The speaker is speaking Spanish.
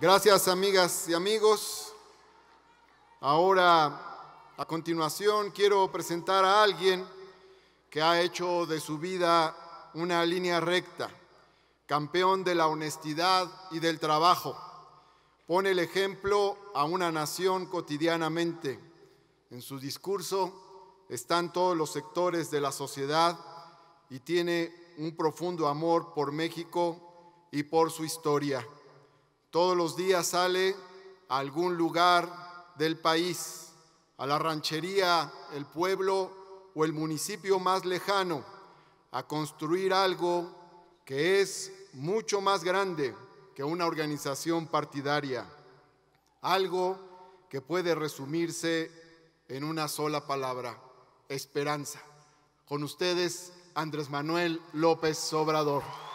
Gracias amigas y amigos. Ahora, a continuación, quiero presentar a alguien que ha hecho de su vida una línea recta, campeón de la honestidad y del trabajo. Pone el ejemplo a una nación cotidianamente. En su discurso están todos los sectores de la sociedad y tiene un profundo amor por México y por su historia. Todos los días sale a algún lugar del país, a la ranchería, el pueblo o el municipio más lejano, a construir algo que es mucho más grande que una organización partidaria, algo que puede resumirse en una sola palabra, esperanza. Con ustedes, Andrés Manuel López Obrador.